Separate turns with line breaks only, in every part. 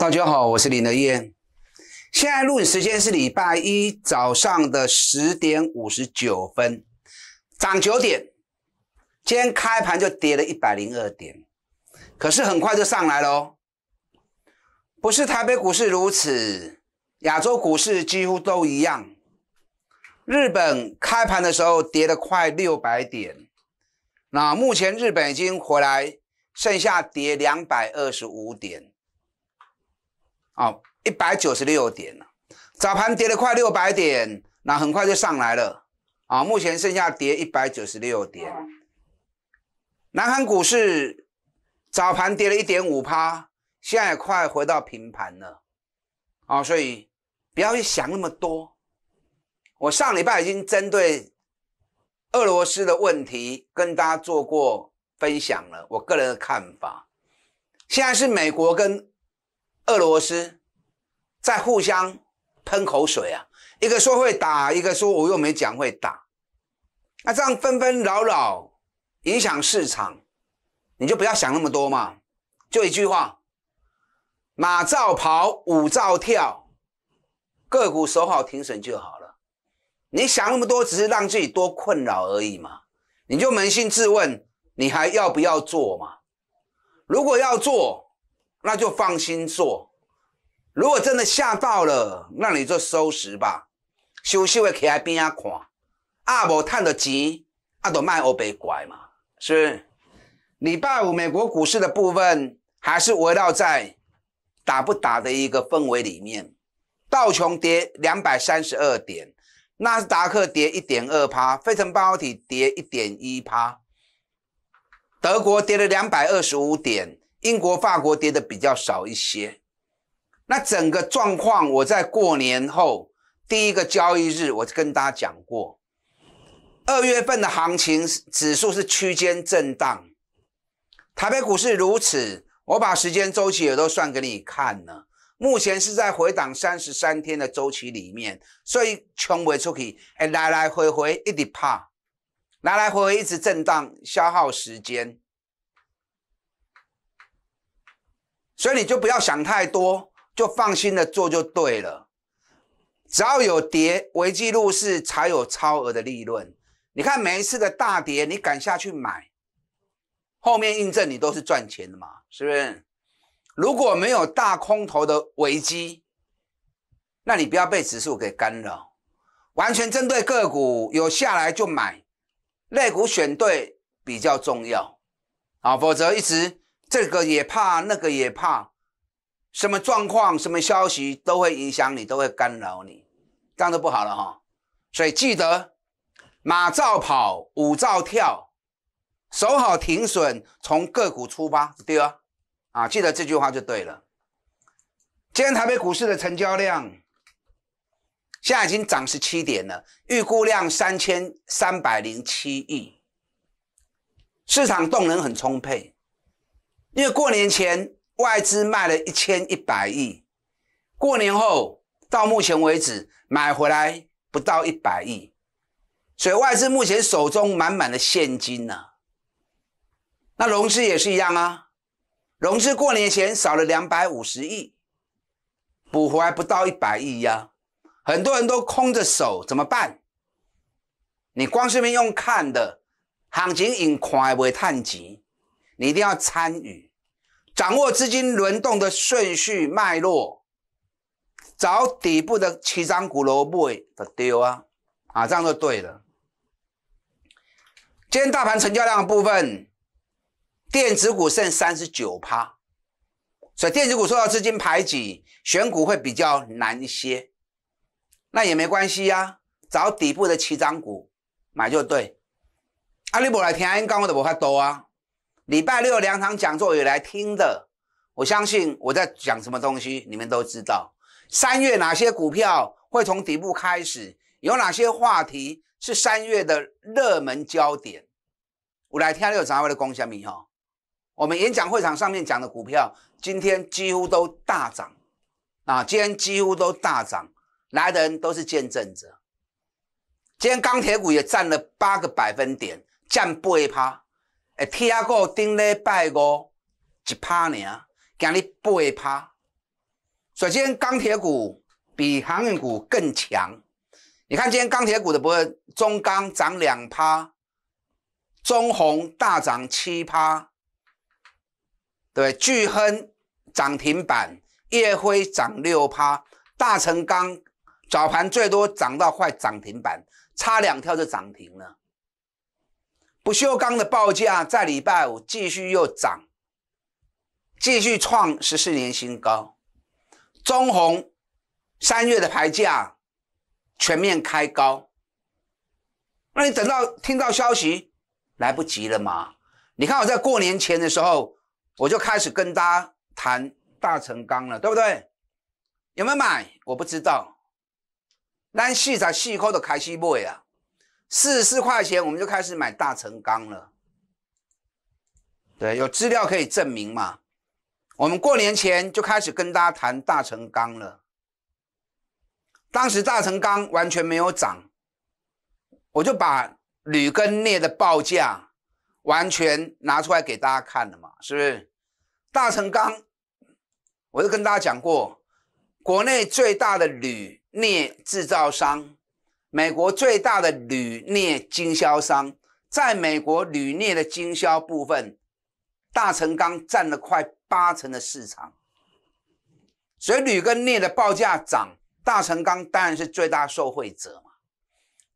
大家好，我是林德燕。现在录影时间是礼拜一早上的十点五十九分，涨九点。今天开盘就跌了一百零二点，可是很快就上来喽。不是台北股市如此，亚洲股市几乎都一样。日本开盘的时候跌了快六百点，那目前日本已经回来，剩下跌两百二十五点。哦，一百九十六点了，早盘跌了快六百点，那很快就上来了。啊，目前剩下跌一百九十六点。南韩股市早盘跌了一点五趴，现在也快回到平盘了。啊，所以不要去想那么多。我上礼拜已经针对俄罗斯的问题跟大家做过分享了，我个人的看法。现在是美国跟俄罗斯在互相喷口水啊！一个说会打，一个说我又没讲会打。那这样纷纷扰扰，影响市场，你就不要想那么多嘛。就一句话：马照跑，舞照跳，个股守好停损就好了。你想那么多，只是让自己多困扰而已嘛。你就扪心自问，你还要不要做嘛？如果要做，那就放心做，如果真的吓到了，那你就收拾吧。休息会起来边阿看，阿无叹得急，阿都卖欧币乖嘛，是不是？礼拜五美国股市的部分还是围绕在打不打的一个氛围里面，道琼跌两百三十二点，纳斯达克跌一点二趴，非成半导体跌一点一趴，德国跌了两百二十五点。英国、法国跌的比较少一些，那整个状况我在过年后第一个交易日，我就跟大家讲过，二月份的行情指数是区间震荡，台北股市如此，我把时间周期也都算给你看了，目前是在回档三十三天的周期里面，所以穷尾出去哎来来回回一直怕，来来回回一直震荡，消耗时间。所以你就不要想太多，就放心的做就对了。只要有跌，维记录是才有超额的利润。你看每一次的大跌，你敢下去买，后面印证你都是赚钱的嘛？是不是？如果没有大空头的危机，那你不要被指数给干扰，完全针对个股有下来就买，类股选对比较重要。好，否则一直。这个也怕，那个也怕，什么状况、什么消息都会影响你，都会干扰你，这样就不好了哈。所以记得，马照跑，舞照跳，守好停损，从个股出发，对啊。啊，记得这句话就对了。今天台北股市的成交量现在已经涨十七点了，预估量三千三百零七亿，市场动能很充沛。因为过年前外资卖了一千一百亿，过年后到目前为止买回来不到一百亿，所以外资目前手中满满的现金呢。那融资也是一样啊，融资过年前少了两百五十亿，补回来不到一百亿呀，很多人都空着手怎么办？你光是用看的行情，用看也未赚钱。你一定要参与，掌握资金轮动的顺序脉络，找底部的七张股，罗布诶的丢啊啊，这样就对了。今天大盘成交量部分，电子股剩三十九趴，所以电子股受到资金排挤，选股会比较难一些，那也没关系呀，找底部的七张股买就对。啊，你无来听安讲，我都无发多啊。礼拜六两场讲座也来听的，我相信我在讲什么东西，你们都知道。三月哪些股票会从底部开始？有哪些话题是三月的热门焦点？我来听六场会的公虾米哈？我们演讲会场上面讲的股票，今天几乎都大涨啊！今天几乎都大涨，来的人都是见证者。今天钢铁股也占了八个百分点，涨八趴。诶，第二个顶礼拜五一趴呢，今日八趴。所以今天钢铁股比航运股更强。你看今天钢铁股的，不是中钢涨两趴，中弘大涨七趴，对巨亨涨停板，夜辉涨六趴，大成钢早盘最多涨到快涨停板，差两跳就涨停了。不锈钢的报价在礼拜五继续又涨，继续创十四年新高。中弘三月的牌价全面开高，那你等到听到消息来不及了吗？你看我在过年前的时候，我就开始跟大家谈大成钢了，对不对？有没有买？我不知道。咱四十四块就开始买啊。四十四块钱，我们就开始买大成钢了。对，有资料可以证明嘛？我们过年前就开始跟大家谈大成钢了。当时大成钢完全没有涨，我就把铝跟镍的报价完全拿出来给大家看了嘛，是不是？大成钢，我就跟大家讲过，国内最大的铝镍制造商。美国最大的铝镍经销商，在美国铝镍的经销部分，大成钢占了快八成的市场。所以铝跟镍的报价涨，大成钢当然是最大受惠者嘛。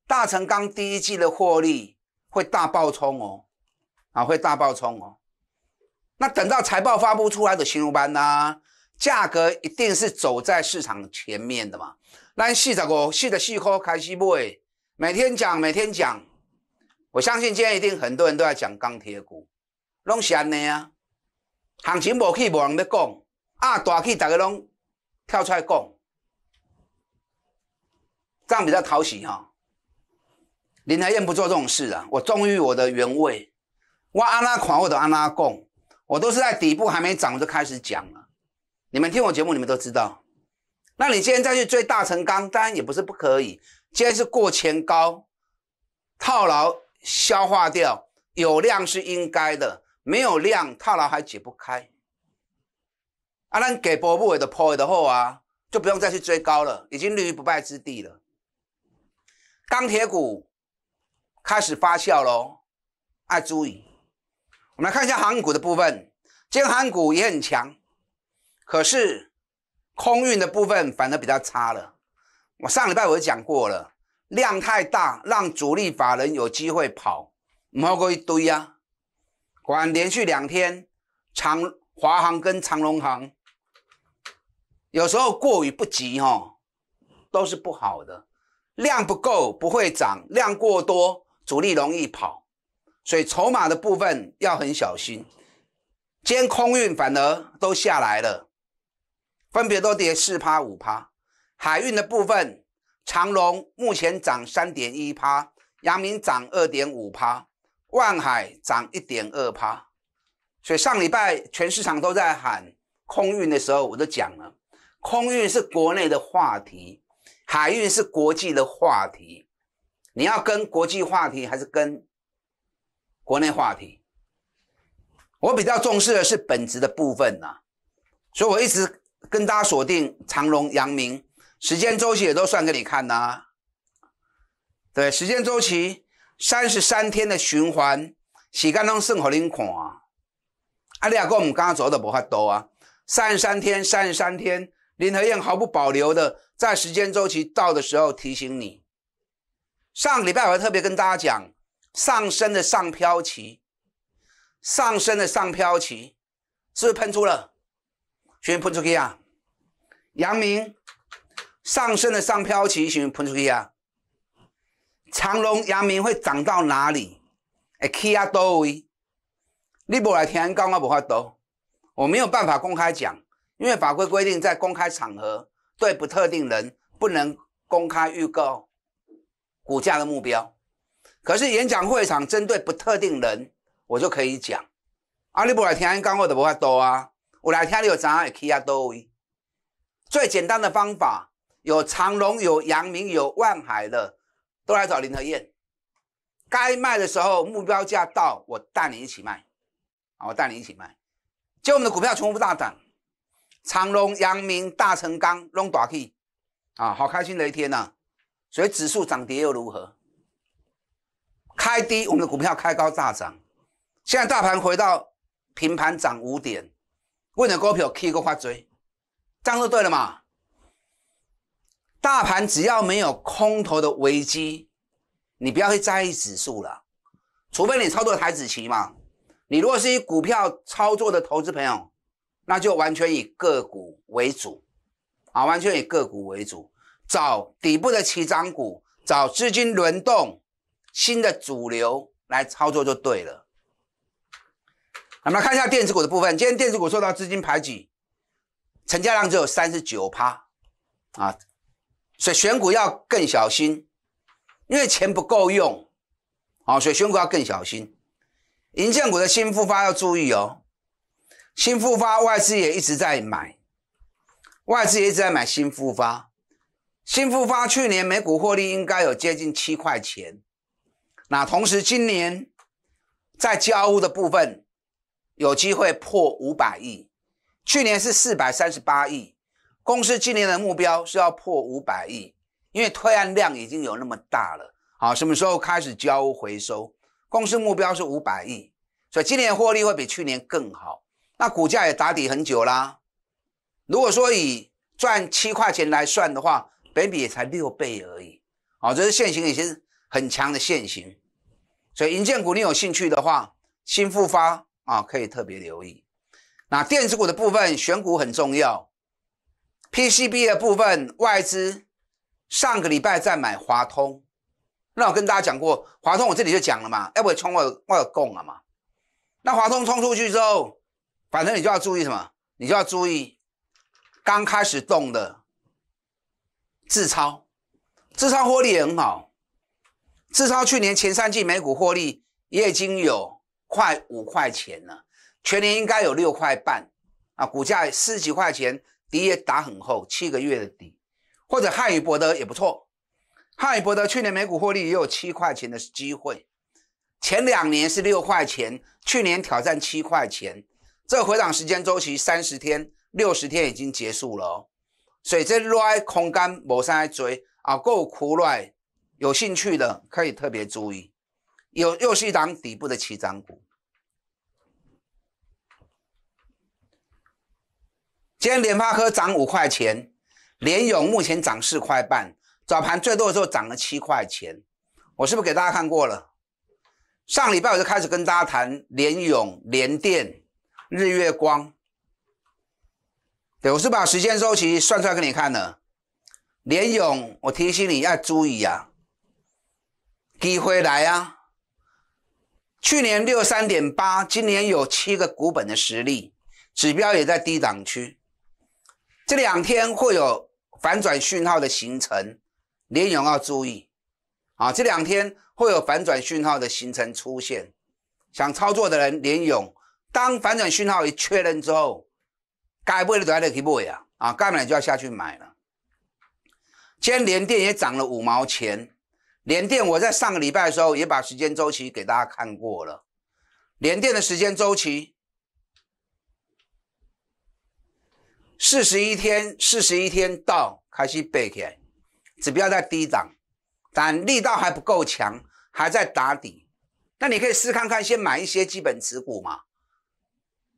大成钢第一季的获利会大爆冲哦，啊，会大爆冲哦。那等到财报发布出来的形容班呐，价格一定是走在市场前面的嘛。咱四十五、四十四个开始买，每天讲，每天讲。我相信今天一定很多人都在讲钢铁股，拢是安尼啊。行情无去，无人要讲；啊大去大家拢跳出来讲，这样比较讨喜哈。林台燕不做这种事啊，我忠于我的原位，我安那狂我都安那贡，我都是在底部还没涨，我就开始讲了。你们听我节目，你们都知道。那你今天再去追大成钢，当然也不是不可以。今天是过前高，套牢消化掉有量是应该的，没有量套牢还解不开。啊，那给波布伟的破位的货啊，就不用再去追高了，已经立于不败之地了。钢铁股开始发酵喽，要注意。我们来看一下航股的部分，今天航股也很强，可是。空运的部分反而比较差了。我上礼拜我就讲过了，量太大让主力法人有机会跑，摸过一堆呀。管连续两天，长华航跟长龙航，有时候过于不急哈，都是不好的。量不够不会涨，量过多主力容易跑，所以筹码的部分要很小心。今天空运反而都下来了。分别都跌四趴、五趴。海运的部分，长隆目前涨三点一趴，阳明涨二点五趴，万海涨一点二趴。所以上礼拜全市场都在喊空运的时候，我都讲了，空运是国内的话题，海运是国际的话题。你要跟国际话题还是跟国内话题？我比较重视的是本质的部分呐，所以我一直。跟大家锁定长龙、阳明，时间周期也都算给你看呐。对，时间周期三十三天的循环，时间都算给恁看。啊，阿哥，我们刚刚走的不法多啊。三十三天，三十三天，林和燕毫不保留的在时间周期到的时候提醒你。上礼拜我还特别跟大家讲，上升的上漂期，上升的上漂期，是不是喷出了？属于喷出去啊！阳明上升的上飘起，属于喷出去啊！长隆阳明会长到哪里？哎，气压多威，你无来听讲我无法多，我没有办法公开讲，因为法规规定在公开场合对不特定人不能公开预告股价的目标。可是演讲会场针对不特定人，我就可以讲。阿你无来听讲我都无法多啊！我来听你有啥？K 亚多威，最简单的方法有长隆、有阳明、有万海的，都来找林和燕。该卖的时候，目标价到，我带你一起卖。我带你一起卖。就我们的股票全部大涨，长隆、阳明、大成钢 l 大 K，啊，好开心的一天呐！所以指数涨跌又如何？开低，我们的股票开高大涨。现在大盘回到平盘，涨五点。问的股票可以个发追，这样就对了嘛。大盘只要没有空头的危机，你不要去在意指数了，除非你操作台子棋嘛。你如果是以股票操作的投资朋友，那就完全以个股为主啊，完全以个股为主，找底部的起涨股，找资金轮动、新的主流来操作就对了。我们来看一下电子股的部分。今天电子股受到资金排挤，成交量只有三十九趴，啊，所以选股要更小心，因为钱不够用，啊，所以选股要更小心。银建股的新复发要注意哦，新复发外资也一直在买，外资也一直在买新复发。新复发去年每股获利应该有接近七块钱，那同时今年在交的部分有机会破五百亿，去年是四百三十八亿，公司今年的目标是要破五百亿，因为推案量已经有那么大了。好，什么时候开始交回收？公司目标是五百亿，所以今年的获利会比去年更好。那股价也打底很久啦。如果说以赚七块钱来算的话，本比也才六倍而已。好，这是现行已经很强的现行。所以银建股你有兴趣的话，新复发。啊，可以特别留意。那电子股的部分选股很重要，PCB 的部分外资上个礼拜在买华通，那我跟大家讲过，华通我这里就讲了嘛，要不冲外外供了嘛。那华通冲出去之后，反正你就要注意什么？你就要注意刚开始动的智超，智超获利也很好，智超去年前三季每股获利也已经有。块五块钱啊，全年应该有六块半，啊，股价十几块钱底也打很厚，七个月的底，或者汉语博德也不错，汉语博德去年美股获利也有七块钱的机会，前两年是六块钱，去年挑战七块钱，这回档时间周期三十天、六十天已经结束了，哦，所以这空干某山在追啊，够苦了，有兴趣的可以特别注意。有又是一档底部的起涨股，今天联发科涨五块钱，联咏目前涨四块半，早盘最多的时候涨了七块钱。我是不是给大家看过了？上礼拜我就开始跟大家谈联咏、联电、日月光，对我是把时间周期算出来给你看的。联咏，我提醒你要注意啊，机会来啊。去年六三点八，今年有七个股本的实力，指标也在低档区。这两天会有反转讯号的形成，联勇要注意啊！这两天会有反转讯号的形成出现，想操作的人，联勇，当反转讯号一确认之后，该买的都得去步买啊！啊，该买就要下去买了。今天连电也涨了五毛钱。联电，我在上个礼拜的时候也把时间周期给大家看过了。联电的时间周期四十一天，四十一天到开始背天，指标在低档，但力道还不够强，还在打底。那你可以试看看，先买一些基本持股嘛，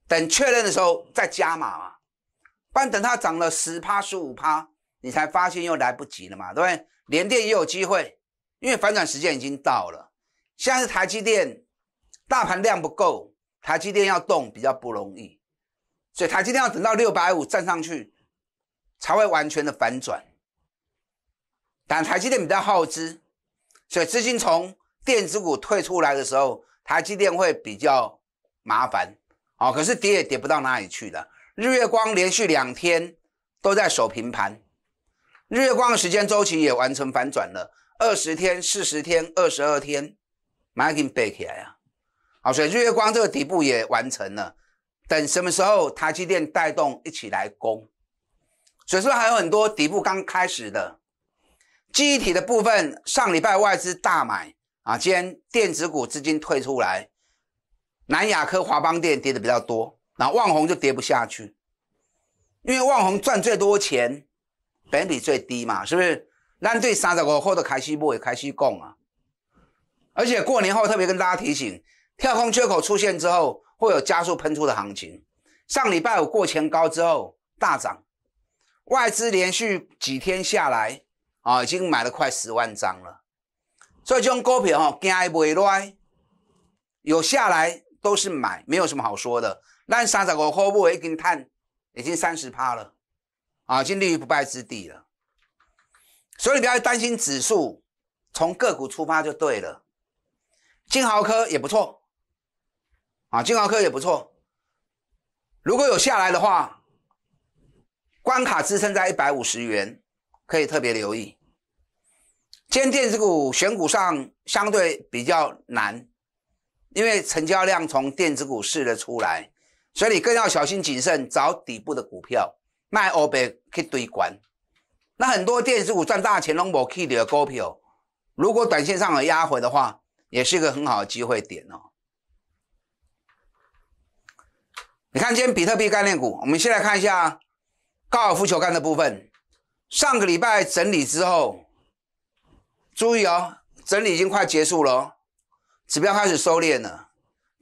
等确认的时候再加码嘛。不然等它涨了十趴、十五趴，你才发现又来不及了嘛，对不对？联电也有机会。因为反转时间已经到了，现在是台积电大盘量不够，台积电要动比较不容易，所以台积电要等到六百五站上去才会完全的反转。但台积电比较耗资，所以资金从电子股退出来的时候，台积电会比较麻烦哦。可是跌也跌不到哪里去的。日月光连续两天都在守平盘，日月光的时间周期也完成反转了。二十天、四十天、二十二天，马上给背起来呀！好，所以日月光这个底部也完成了。等什么时候台积电带动一起来攻，所以说还有很多底部刚开始的记忆体的部分。上礼拜外资大买啊，今天电子股资金退出来，南亚科、华邦电跌的比较多，那旺宏就跌不下去，因为旺宏赚最多钱，本比最低嘛，是不是？咱对三十五后的开始买，开始讲啊！而且过年后特别跟大家提醒，跳空缺口出现之后，会有加速喷出的行情。上礼拜五过前高之后大涨，外资连续几天下来啊，已经买了快十万张了。所以这种股票吼，惊也不会乱，有下来都是买，没有什么好说的。咱三十五后不已经探，已经三十趴了啊，已经立于不败之地了。所以你不要担心指数，从个股出发就对了。金豪科也不错，啊，金豪科也不错。如果有下来的话，关卡支撑在一百五十元，可以特别留意。今天电子股选股上相对比较难，因为成交量从电子股市了出来，所以你更要小心谨慎，找底部的股票卖欧百去堆管。那很多电子股赚大钱，龙博 K 的高票，如果短线上有压回的话，也是一个很好的机会点哦。你看，今天比特币概念股，我们先来看一下高尔夫球杆的部分。上个礼拜整理之后，注意哦，整理已经快结束了，指标开始收敛了。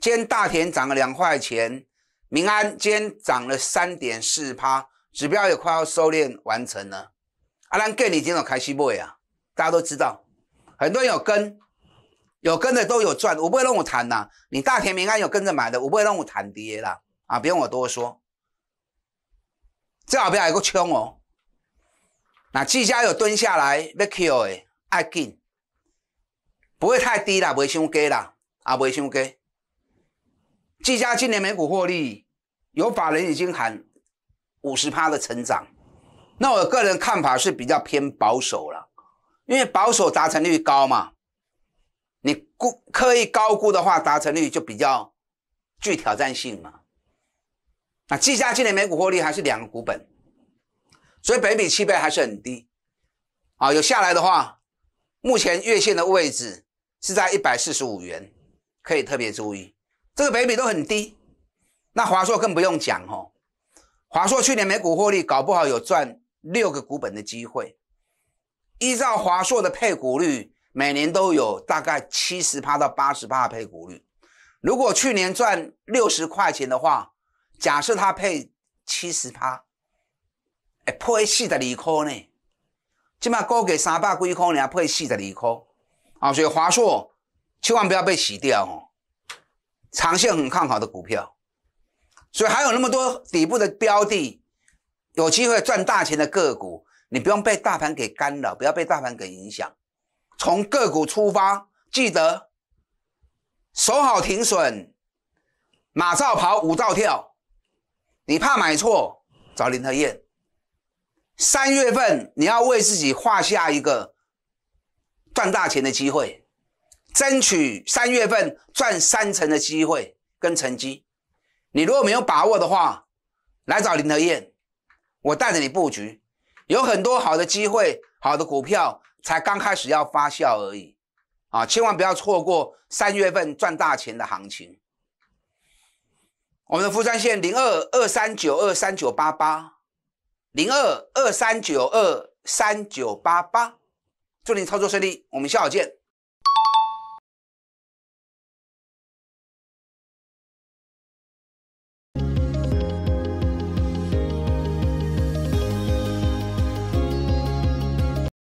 今天大田涨了两块钱，民安今天涨了三点四趴，指标也快要收敛完成了。阿拉 get 你开始 c a 啊，大家都知道，很多人有跟，有跟的都有赚，我不会让我谈呐。你大田明安有跟着买的，我不会让我谈跌啦。啊，不用我多说，最好不要有个枪哦。那季家有蹲下来要 kill 的，爱进，不会太低啦，未伤鸡啦，啊，未伤鸡。季家今年每股获利，有法人已经喊五十趴的成长。那我个人看法是比较偏保守了，因为保守达成率高嘛，你估刻意高估的话，达成率就比较具挑战性嘛。那计价今年每股获利还是两个股本，所以北比七倍还是很低。啊，有下来的话，目前月线的位置是在一百四十五元，可以特别注意，这个北比都很低。那华硕更不用讲哦，华硕去年每股获利搞不好有赚。六个股本的机会，依照华硕的配股率，每年都有大概七十趴到八十趴的配股率。如果去年赚六十块钱的话，假设它配七十趴，哎，破一四的离空呢？起码高给三百几空，你还配四的离空啊？所以华硕千万不要被洗掉哦，长线很看好的股票。所以还有那么多底部的标的。有机会赚大钱的个股，你不用被大盘给干扰，不要被大盘给影响。从个股出发，记得守好停损，马照跑，舞照跳。你怕买错，找林和燕。三月份你要为自己画下一个赚大钱的机会，争取三月份赚三成的机会跟成绩。你如果没有把握的话，来找林和燕。我带着你布局，有很多好的机会，好的股票才刚开始要发酵而已，啊，千万不要错过三月份赚大钱的行情。我们的副山线零二二三九二三九八八，零二二三九二三九八八，祝你操作顺利，我们下午见。